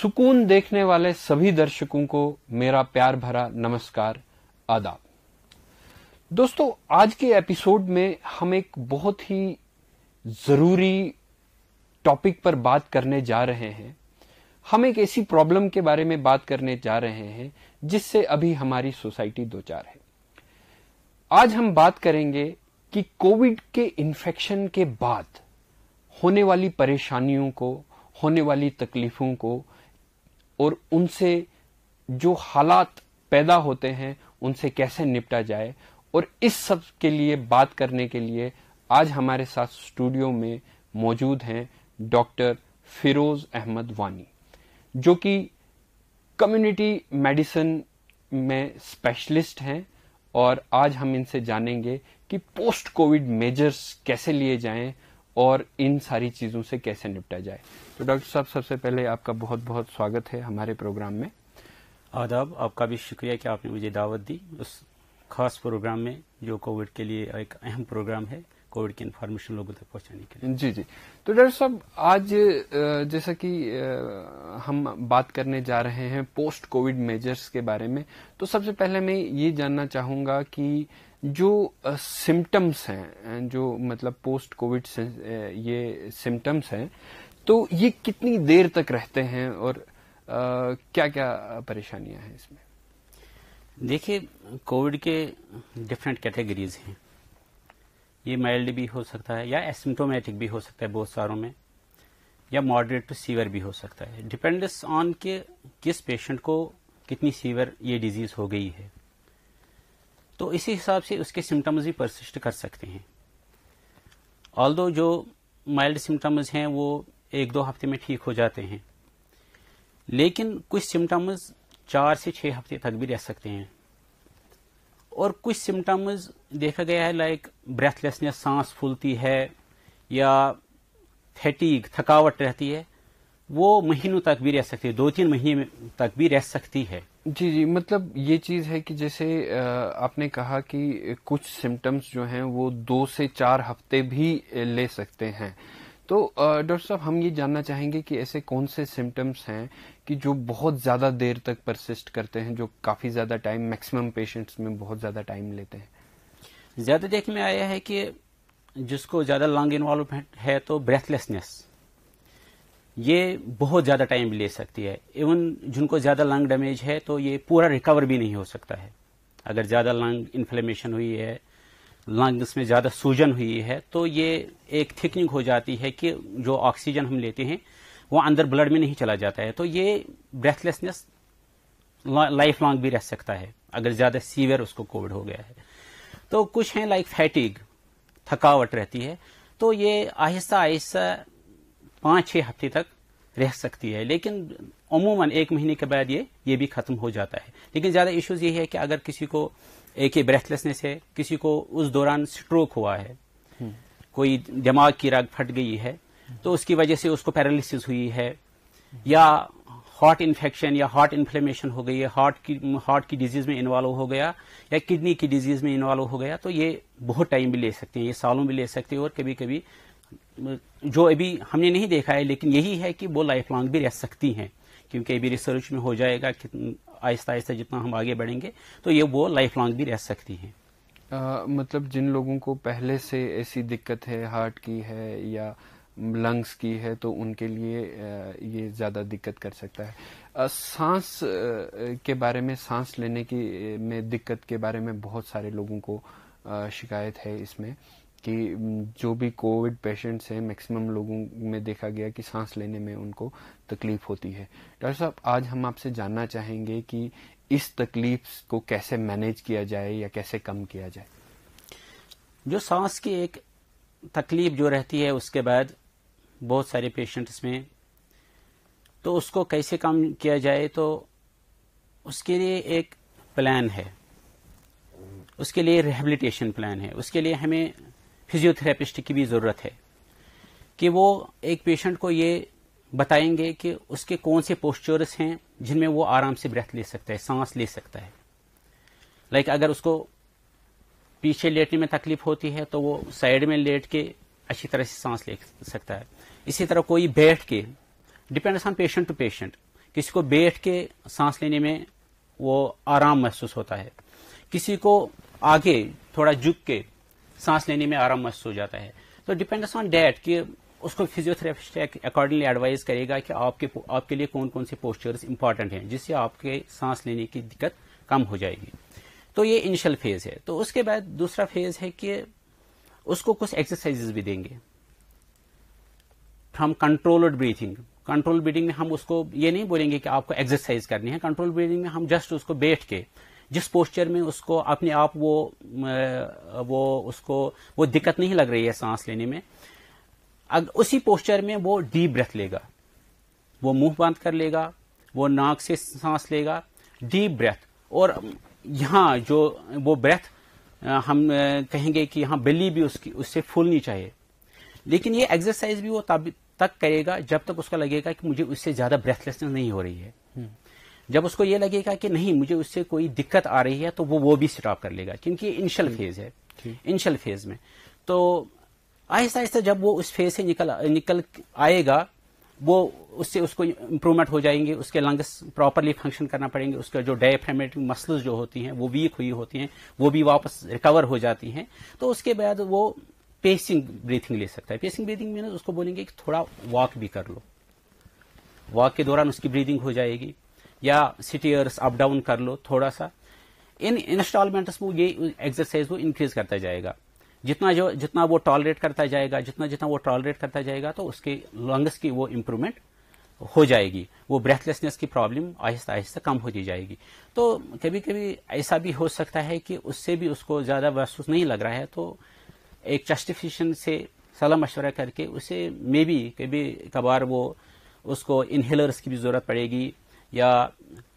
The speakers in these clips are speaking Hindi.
सुकून देखने वाले सभी दर्शकों को मेरा प्यार भरा नमस्कार आदाब दोस्तों आज के एपिसोड में हम एक बहुत ही जरूरी टॉपिक पर बात करने जा रहे हैं हम एक ऐसी प्रॉब्लम के बारे में बात करने जा रहे हैं जिससे अभी हमारी सोसाइटी दो चार है आज हम बात करेंगे कि कोविड के इन्फेक्शन के बाद होने वाली परेशानियों को होने वाली तकलीफों को और उनसे जो हालात पैदा होते हैं उनसे कैसे निपटा जाए और इस सब के लिए बात करने के लिए आज हमारे साथ स्टूडियो में मौजूद हैं डॉक्टर फिरोज अहमद वानी जो कि कम्युनिटी मेडिसिन में स्पेशलिस्ट हैं और आज हम इनसे जानेंगे कि पोस्ट कोविड मेजर्स कैसे लिए जाएं और इन सारी चीज़ों से कैसे निपटा जाए तो डॉक्टर साहब सबसे पहले आपका बहुत बहुत स्वागत है हमारे प्रोग्राम में आदाब आपका भी शुक्रिया कि आपने मुझे दावत दी उस खास प्रोग्राम में जो कोविड के लिए एक अहम प्रोग्राम है कोविड की इन्फॉर्मेशन लोगों तक पहुंचाने के लिए जी जी तो डॉक्टर साहब आज जैसा कि हम बात करने जा रहे हैं पोस्ट कोविड मेजर्स के बारे में तो सबसे पहले मैं ये जानना चाहूंगा कि जो सिम्टम्स हैं जो मतलब पोस्ट कोविड ये सिम्टम्स हैं तो ये कितनी देर तक रहते हैं और क्या क्या परेशानियां हैं इसमें देखिए कोविड के डिफरेंट कैटेगरीज हैं ये माइल्ड भी हो सकता है या एसिम्टोमेटिक भी हो सकता है बहुत सारों में या मॉडरेट टू सीवर भी हो सकता है डिपेंडस ऑन के किस पेशेंट को कितनी सीवर ये डिजीज हो गई है तो इसी हिसाब से उसके सिम्टम्स भी परसिस्ट कर सकते हैं ऑल जो माइल्ड सिम्टम्स हैं वो एक दो हफ्ते में ठीक हो जाते हैं लेकिन कुछ सिम्टम्स चार से छः हफ्ते तक भी रह सकते हैं और कुछ सिम्टम्स देखा गया है लाइक ब्रेथलेसनेस सांस फूलती है या फैटीक थकावट रहती है वो महीनों तक भी रह सकती है दो तीन महीने तक भी रह सकती है जी जी मतलब ये चीज़ है कि जैसे आपने कहा कि कुछ सिम्टम्स जो हैं वो दो से चार हफ्ते भी ले सकते हैं तो डॉक्टर साहब हम ये जानना चाहेंगे कि ऐसे कौन से सिम्टम्स हैं कि जो बहुत ज़्यादा देर तक परसिस्ट करते हैं जो काफ़ी ज़्यादा टाइम मैक्सिमम पेशेंट्स में बहुत ज़्यादा टाइम लेते हैं ज़्यादा देखने में आया है कि जिसको ज़्यादा लॉन्ग इन्वॉल्वमेंट है तो ब्रेथलेसनेस ये बहुत ज़्यादा टाइम ले सकती है इवन जिनको ज़्यादा लंग डैमेज है तो ये पूरा रिकवर भी नहीं हो सकता है अगर ज़्यादा लंग इन्फ्लेमेशन हुई है लंग्स में ज़्यादा सूजन हुई है तो ये एक थिकनिंग हो जाती है कि जो ऑक्सीजन हम लेते हैं वो अंदर ब्लड में नहीं चला जाता है तो ये ब्रेथलेसनेस लाइफ लॉन्ग भी रह सकता है अगर ज़्यादा सीवियर उसको कोविड हो गया है तो कुछ हैं लाइक फैटिग थकावट रहती है तो ये आहिस्ता आहिस्ता पाँच छः हफ्ते तक रह सकती है लेकिन अमूमन एक महीने के बाद ये ये भी खत्म हो जाता है लेकिन ज़्यादा इश्यूज ये है कि अगर किसी को एक ही ब्रेथलेसनेस है किसी को उस दौरान स्ट्रोक हुआ है हम्म। कोई दिमाग की राग फट गई है तो उसकी वजह से उसको पैरालिसिस हुई है या हार्ट इन्फेक्शन या हार्ट इन्फ्लेमेशन हो गई है हार्ट की हार्ट की डिजीज में इन्वॉल्व हो गया या किडनी की डिजीज में इन्वॉल्व हो गया तो ये बहुत टाइम भी ले सकते हैं ये सालों भी ले सकते हैं और कभी कभी जो अभी हमने नहीं देखा है लेकिन यही है कि वो लाइफ लॉन्ग भी रह सकती हैं क्योंकि अभी रिसर्च में हो जाएगा कि आहिस्ता आहिस्ता जितना हम आगे बढ़ेंगे तो ये वो लाइफ लॉन्ग भी रह सकती हैं मतलब जिन लोगों को पहले से ऐसी दिक्कत है हार्ट की है या लंग्स की है तो उनके लिए ये ज़्यादा दिक्कत कर सकता है सांस के बारे में सांस लेने की में दिक्कत के बारे में बहुत सारे लोगों को शिकायत है इसमें कि जो भी कोविड पेशेंट्स हैं मैक्सिमम लोगों में देखा गया कि सांस लेने में उनको तकलीफ होती है डॉक्टर साहब आज हम आपसे जानना चाहेंगे कि इस तकलीफ को कैसे मैनेज किया जाए या कैसे कम किया जाए जो सांस की एक तकलीफ जो रहती है उसके बाद बहुत सारे पेशेंट्स में तो उसको कैसे कम किया जाए तो उसके लिए एक प्लान है उसके लिए रिहेबिलिटेशन प्लान है उसके लिए हमें फिजियोथेरेपिस्ट की भी ज़रूरत है कि वो एक पेशेंट को ये बताएंगे कि उसके कौन से पोस्चर्स हैं जिनमें वो आराम से ब्रेथ ले सकता है सांस ले सकता है लाइक like अगर उसको पीछे लेटने में तकलीफ होती है तो वो साइड में लेट के अच्छी तरह से सांस ले सकता है इसी तरह कोई बैठ के depends on patient to patient किसी को बैठ के सांस लेने में वो आराम महसूस होता है किसी को आगे थोड़ा झुक के सांस लेने में आराम महसूस हो जाता है तो डिपेंड्स ऑन डेट कि उसको फिजियोथेरेपिस्ट अकॉर्डिंगली एडवाइज करेगा कि आपके आपके लिए कौन कौन से पोस्चर्स इंपॉर्टेंट हैं जिससे आपके सांस लेने की दिक्कत कम हो जाएगी तो ये इनिशियल फेज है तो उसके बाद दूसरा फेज है कि उसको कुछ एक्सरसाइजेस भी देंगे from controlled breathing control breathing में हम उसको ये नहीं बोलेंगे कि आपको एक्सरसाइज करनी है कंट्रोल ब्रीथिंग में हम जस्ट उसको बैठ के जिस पोस्चर में उसको अपने आप वो वो उसको वो दिक्कत नहीं लग रही है सांस लेने में अगर उसी पोस्चर में वो डीप ब्रेथ लेगा वो मुंह बंद कर लेगा वो नाक से सांस लेगा डीप ब्रेथ और यहाँ जो वो ब्रेथ हम कहेंगे कि यहाँ बिल्ली भी उसकी उससे फूलनी चाहिए लेकिन ये एक्सरसाइज भी वो तब तक करेगा जब तक उसका लगेगा कि मुझे उससे ज्यादा ब्रेथलेसनेस नहीं हो रही है जब उसको ये लगेगा कि नहीं मुझे उससे कोई दिक्कत आ रही है तो वो वो भी स्टॉप कर लेगा क्योंकि इनिशियल फेज है इनिशियल फेज में तो आहिस्ता आहिस्ता जब वो उस फेज से निकल निकल आएगा वो उससे उसको इम्प्रूवमेंट हो जाएंगे उसके लंग्स प्रॉपरली फंक्शन करना पड़ेंगे उसके जो डायफ्रामेटिक मसल्स जो होती हैं वो वीक हुई होती हैं वो भी वापस रिकवर हो जाती हैं तो उसके बाद वो पेसिंग ब्रीथिंग ले सकता है पेसिंग ब्रीथिंग में उसको बोलेंगे कि थोड़ा वॉक भी कर लो वॉक के दौरान उसकी ब्रीदिंग हो जाएगी या सिटी अर्स अप डाउन कर लो थोड़ा सा इन इंस्टॉलमेंट्स में ये एक्सरसाइज वो इंक्रीज करता जाएगा जितना जो जितना वो टॉलरेट करता जाएगा जितना जितना वो टॉलरेट करता जाएगा तो उसके लंग्स की वो इम्प्रूवमेंट हो जाएगी वो ब्रेथलेसनेस की प्रॉब्लम आहिस्ता आहिस्ता कम होती जाएगी तो कभी कभी ऐसा भी हो सकता है कि उससे भी उसको ज़्यादा महसूस नहीं लग रहा है तो एक चस्टिफिकेशन से सलाह मशवरा करके उसे मे बी कभी कभार वो उसको इनहेलर्स की भी ज़रूरत पड़ेगी या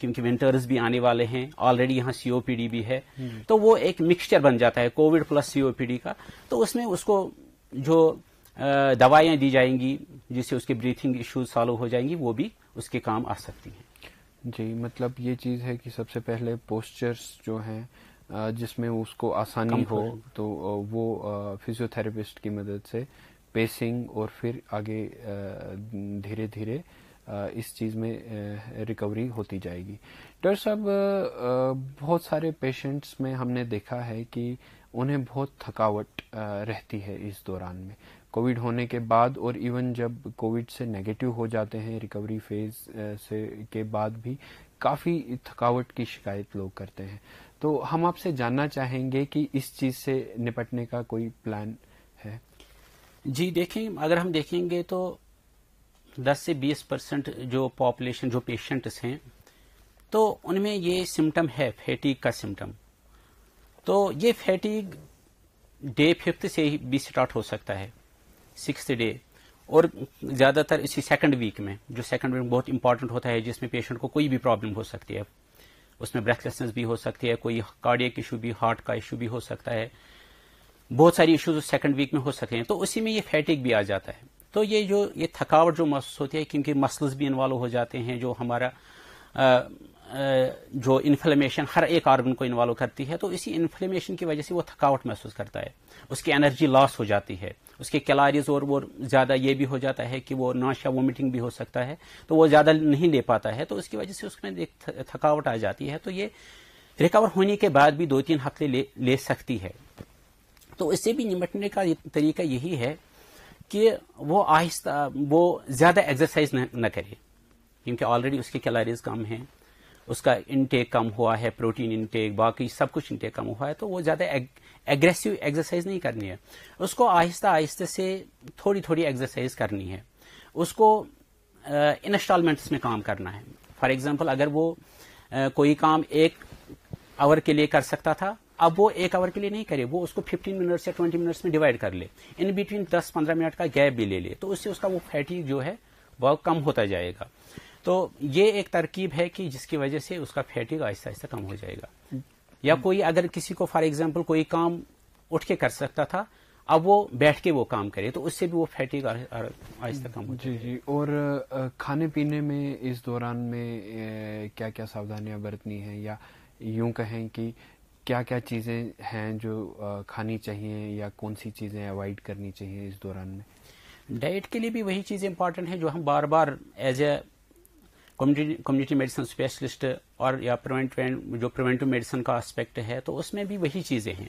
क्योंकि विंटर्स भी आने वाले हैं ऑलरेडी यहाँ सीओपीडी भी है हम्म। तो वो एक मिक्सचर बन जाता है कोविड प्लस सीओपीडी का तो उसमें उसको जो दवाएं दी जाएंगी जिससे उसके ब्रीथिंग इश्यूज सॉल्व हो जाएंगी वो भी उसके काम आ सकती हैं जी मतलब ये चीज़ है कि सबसे पहले पोस्चर्स जो हैं जिसमें उसको आसानी हो तो वो फिजियोथेरेपिस्ट की मदद से पेसिंग और फिर आगे धीरे धीरे इस चीज़ में रिकवरी होती जाएगी डॉक्टर साहब बहुत सारे पेशेंट्स में हमने देखा है कि उन्हें बहुत थकावट रहती है इस दौरान में कोविड होने के बाद और इवन जब कोविड से नेगेटिव हो जाते हैं रिकवरी फेज से के बाद भी काफ़ी थकावट की शिकायत लोग करते हैं तो हम आपसे जानना चाहेंगे कि इस चीज़ से निपटने का कोई प्लान है जी देखें अगर हम देखेंगे तो 10 से 20 परसेंट जो पॉपुलेशन जो पेशेंट्स हैं तो उनमें ये सिम्टम है फैटीग का सिम्टम तो ये फैटीग डे फिफ्थ से ही भी स्टार्ट हो सकता है सिक्स डे और ज़्यादातर इसी सेकंड वीक में जो सेकंड वीक बहुत इंपॉर्टेंट होता है जिसमें पेशेंट को कोई भी प्रॉब्लम हो सकती है उसमें ब्रेथलेसनेस भी हो सकती है कोई कार्डियक इशू भी हार्ट का इशू भी हो सकता है बहुत सारी इश्यूज सेकंड वीक में हो सकते हैं तो उसी में ये फैटिक भी आ जाता है तो ये जो ये थकावट जो महसूस होती है क्योंकि मसल्स भी इन्वॉल्व हो जाते हैं जो हमारा आ, जो इन्फ्लेमेशन हर एक आर्गन को इन्वॉल्व करती है तो इसी इन्फ्लेमेशन की वजह से वो थकावट महसूस करता है उसकी एनर्जी लॉस हो जाती है उसके कैलारीज और वो ज़्यादा ये भी हो जाता है कि वो नाशा वोमिटिंग भी हो सकता है तो वो ज़्यादा नहीं ले पाता है तो उसकी वजह से उसमें एक थकावट आ जाती है तो ये रिकवर होने के बाद भी दो तीन हफ्ते ले, ले सकती है तो इससे भी निपटने का तरीका यही है कि वो आहिस्ता वो ज़्यादा एक्सरसाइज न करे क्योंकि ऑलरेडी उसकी कैलोरीज कम है उसका इनटेक कम हुआ है प्रोटीन इनटेक बाकी सब कुछ इनटेक कम हुआ है तो वो ज़्यादा एग्रेसिव एक्सरसाइज नहीं करनी है उसको आहिस्ता आहिस्ते से थोड़ी थोड़ी एक्सरसाइज करनी है उसको इंस्टॉलमेंट्स में काम करना है फॉर एग्जाम्पल अगर वो आ, कोई काम एक आवर के लिए कर सकता था अब वो एक आवर के लिए नहीं करे वो उसको 15 मिनट्स या 20 मिनट्स में डिवाइड कर ले इन बिटवीन 10-15 मिनट का गैप भी ले ले तो उससे उसका वो फैटी जो है वह कम होता जाएगा तो ये एक तरकीब है कि जिसकी वजह से उसका फैटीग आहिस्ता आहिस्ता कम हो जाएगा या कोई अगर किसी को फॉर एग्जाम्पल कोई काम उठ के कर सकता था अब वो बैठ के वो काम करे तो उससे भी वो फैटिक आहिस्ता कम होती जी जी और खाने पीने में इस दौरान में क्या क्या सावधानियां बरतनी है या यूं कहें कि क्या क्या चीज़ें हैं जो खानी चाहिए या कौन सी चीज़ें अवॉइड करनी चाहिए इस दौरान में डाइट के लिए भी वही चीज़ें इंपॉर्टेंट हैं जो हम बार बार as a community medicine specialist और या प्रिवेंट जो प्रिवेंटिव मेडिसिन का एस्पेक्ट है तो उसमें भी वही चीज़ें हैं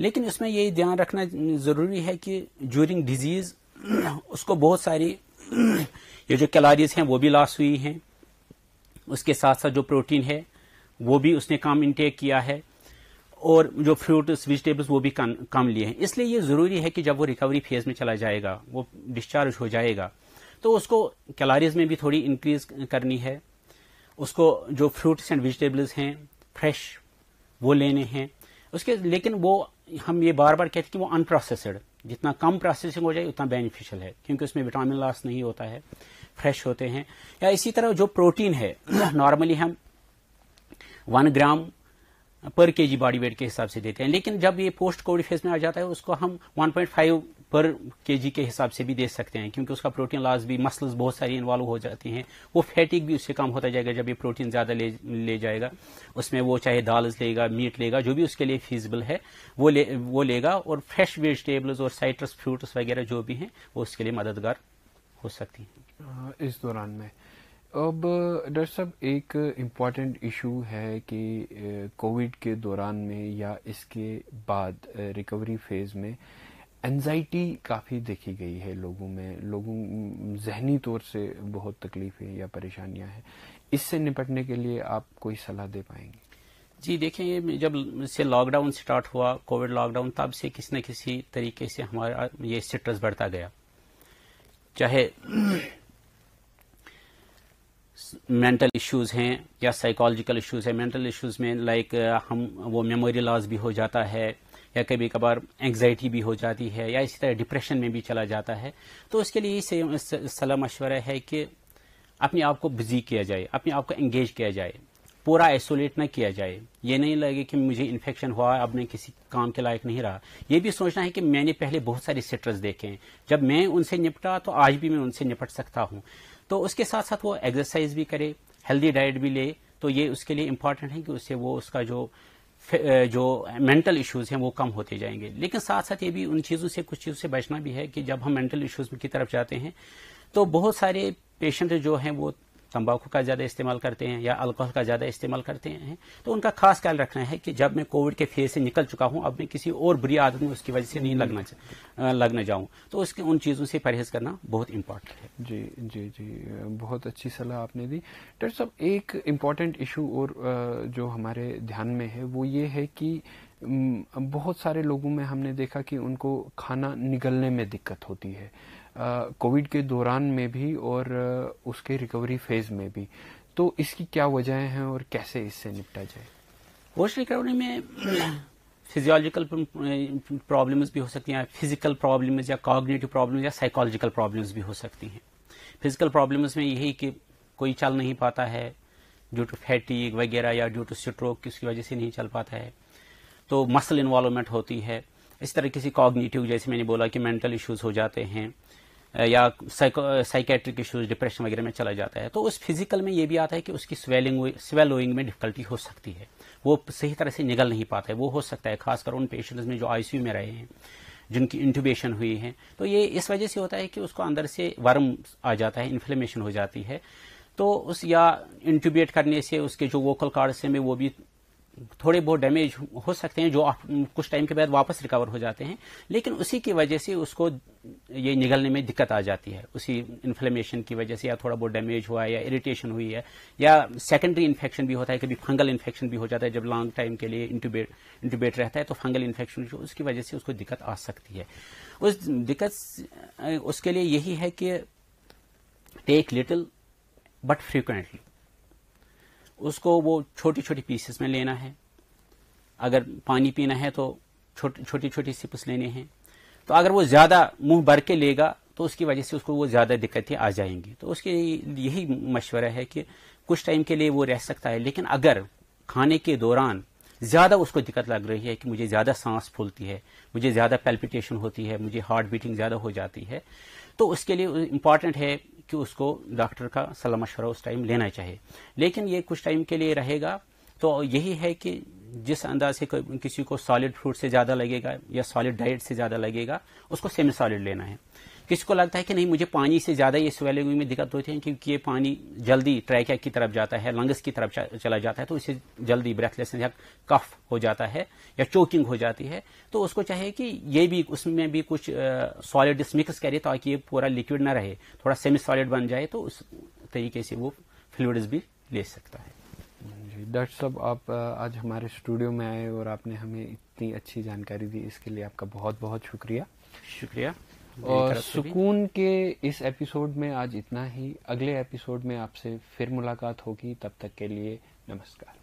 लेकिन उसमें यही ध्यान रखना ज़रूरी है कि ज्यूरिंग डिजीज़ उसको बहुत सारी ये जो कैलोरीज हैं वो भी लॉस हुई हैं उसके साथ साथ जो प्रोटीन है वो भी उसने काम इनटेक किया है और जो फ्रूट वेजिटेबल्स वो भी कम, कम लिए हैं इसलिए ये ज़रूरी है कि जब वो रिकवरी फेज में चला जाएगा वो डिस्चार्ज हो जाएगा तो उसको कैलारीज में भी थोड़ी इंक्रीज करनी है उसको जो फ्रूट्स एंड वेजिटेबल्स हैं फ्रेश वो लेने हैं उसके लेकिन वो हम ये बार बार कहते हैं कि वो अनप्रोसेसड जितना कम प्रोसेसिंग हो जाए उतना बेनिफिशियल है क्योंकि उसमें विटामिन लॉस नहीं होता है फ्रेश होते हैं या इसी तरह जो प्रोटीन है नॉर्मली हम वन ग्राम पर के जी बॉडी वेट के हिसाब से देते हैं लेकिन जब ये पोस्ट कोविड फेज में आ जाता है उसको हम 1.5 पर के जी के हिसाब से भी दे सकते हैं क्योंकि उसका प्रोटीन लॉस भी मसल्स बहुत सारी इन्वॉल्व हो जाती हैं वो फैटिक भी उससे कम होता जाएगा जब ये प्रोटीन ज़्यादा ले ले जाएगा उसमें वो चाहे दाल लेगा मीट लेगा जो भी उसके लिए फीजबल है वो ले वो लेगा और फ्रेश वेजिटेबल्स और साइट्रस फ्रूट्स वगैरह जो भी हैं वो उसके लिए मददगार हो सकती हैं इस दौरान में अब डॉक्टर साहब एक इम्पॉर्टेंट इशू है कि कोविड के दौरान में या इसके बाद रिकवरी फेज में एनजाइटी काफ़ी देखी गई है लोगों में लोगों जहनी तौर से बहुत तकलीफें या परेशानियां हैं इससे निपटने के लिए आप कोई सलाह दे पाएंगे जी देखिए जब से लॉकडाउन स्टार्ट हुआ कोविड लॉकडाउन तब से किसी न किसी तरीके से हमारा ये स्टेटस बढ़ता गया चाहे मेंटल इश्यूज हैं या साइकोलॉजिकल इश्यूज हैं मेंटल इश्यूज में लाइक हम वो मेमोरी लॉस भी हो जाता है या कभी कभार एंग्जाइटी भी हो जाती है या इसी तरह डिप्रेशन में भी चला जाता है तो उसके लिए सलाह मशवरा है कि अपने आप को बिजी किया जाए अपने आप को एंगेज किया जाए पूरा आइसोलेट ना किया जाए ये नहीं लगे कि मुझे इन्फेक्शन हुआ अब मैं किसी काम के लायक नहीं रहा ये भी सोचना है कि मैंने पहले बहुत सारे स्ट्रेस देखे हैं जब मैं उनसे निपटा तो आज भी मैं उनसे निपट सकता हूँ तो उसके साथ साथ वो एक्सरसाइज भी करे हेल्दी डाइट भी ले तो ये उसके लिए इम्पॉर्टेंट है कि उससे वो उसका जो जो मेंटल इश्यूज हैं वो कम होते जाएंगे लेकिन साथ साथ ये भी उन चीज़ों से कुछ चीज़ों से बचना भी है कि जब हम मेंटल इश्यूज की तरफ जाते हैं तो बहुत सारे पेशेंट जो हैं वो तंबाकू का ज़्यादा इस्तेमाल करते हैं या अल्कोहल का ज़्यादा इस्तेमाल करते हैं तो उनका खास ख्याल रखना है कि जब मैं कोविड के फेज से निकल चुका हूँ अब मैं किसी और बुरी आदत में उसकी वजह से नहीं लगना लगने जाऊँ तो उसके उन चीज़ों से परहेज करना बहुत इम्पोर्टेंट है जी जी जी बहुत अच्छी सलाह आपने दी डॉक्टर साहब एक इम्पॉर्टेंट इशू और जो हमारे ध्यान में है वो ये है कि बहुत सारे लोगों में हमने देखा कि उनको खाना निगलने में दिक्कत होती है कोविड के दौरान में भी और उसके रिकवरी फेज में भी तो इसकी क्या वजह हैं और कैसे इससे निपटा जाए होश रिकवरी में फिजियोलॉजिकल प्रॉब्लम्स भी हो सकती हैं फिजिकल प्रॉब्लम्स या कॉग्नेटिव प्रॉब्लम्स या साइकोलॉजिकल प्रॉब्लम्स भी हो सकती हैं फिजिकल प्रॉब्लम्स में यही कि कोई चल नहीं पाता है ड्यू टू फैटी वगैरह या ड्यू टू स्ट्रोक किसकी वजह से नहीं चल पाता है तो मसल इन्वॉल्वमेंट होती है इस तरह किसी कॉग्नेटिव जैसे मैंने बोला कि मेंटल इश्यूज हो जाते हैं या साइकेट्रिक इश्यूज डिप्रेशन वगैरह में चला जाता है तो उस फिजिकल में ये भी आता है कि उसकी स्वेलिंग स्वेल में डिफिकल्टी हो सकती है वो सही तरह से निकल नहीं पाता है वो हो सकता है खासकर उन पेशेंट्स में जो आईसीयू में रहे हैं जिनकी इंट्यूबेशन हुई है तो ये इस वजह से होता है कि उसको अंदर से वर्म आ जाता है इन्फ्लेमेशन हो जाती है तो उस या इंटूबेट करने से उसके जो वोकल कार्ड से वो भी थोड़े बहुत डैमेज हो सकते हैं जो कुछ टाइम के बाद वापस रिकवर हो जाते हैं लेकिन उसी की वजह से उसको ये निगलने में दिक्कत आ जाती है उसी इन्फ्लेमेशन की वजह से या थोड़ा बहुत डैमेज हुआ है या इरिटेशन हुई है या सेकेंडरी इन्फेक्शन भी होता है कभी फंगल इन्फेक्शन भी हो जाता है जब लॉन्ग टाइम के लिए इंटूबेट इंटूबेट रहता है तो फंगल इन्फेक्शन उसकी वजह से उसको दिक्कत आ सकती है उस दिक्कत उसके लिए यही है कि टेक लिटिल बट फ्रीक्वेंटली उसको वो छोटी छोटी पीसेस में लेना है अगर पानी पीना है तो छोटी छोटी छोटी सिप्स लेने हैं तो अगर वो ज़्यादा मुंह भर के लेगा तो उसकी वजह से उसको वो ज़्यादा दिक्कतें आ जाएंगी तो उसके यही मशवरा है कि कुछ टाइम के लिए वो रह सकता है लेकिन अगर खाने के दौरान ज़्यादा उसको दिक्कत लग रही है कि मुझे ज़्यादा सांस फूलती है मुझे ज़्यादा पेल्पिटेशन होती है मुझे हार्ट बीटिंग ज़्यादा हो जाती है तो उसके लिए इम्पॉर्टेंट है कि उसको डॉक्टर का सलाह मशवरा उस टाइम लेना चाहिए लेकिन ये कुछ टाइम के लिए रहेगा तो यही है कि जिस अंदाज से किसी को सॉलिड फ्रूट से ज़्यादा लगेगा या सॉलिड डाइट से ज़्यादा लगेगा उसको सेमी सॉलिड लेना है किसको लगता है कि नहीं मुझे पानी से ज़्यादा ये स्वेलिंग में दिक्कत होती है क्योंकि ये पानी जल्दी ट्रैकिया की तरफ जाता है लंग्स की तरफ चला जाता है तो इसे जल्दी ब्रेथलेसनेस या कफ हो जाता है या चोकिंग हो जाती है तो उसको चाहिए कि ये भी उसमें भी कुछ सॉलिड मिक्स करे ताकि ये पूरा लिक्विड ना रहे थोड़ा सेमी सॉलिड बन जाए तो उस तरीके से वो फ्लूड्स भी ले सकता है डॉक्टर साहब आप आज हमारे स्टूडियो में आए और आपने हमें इतनी अच्छी जानकारी दी इसके लिए आपका बहुत बहुत शुक्रिया शुक्रिया और सुकून के इस एपिसोड में आज इतना ही अगले एपिसोड में आपसे फिर मुलाकात होगी तब तक के लिए नमस्कार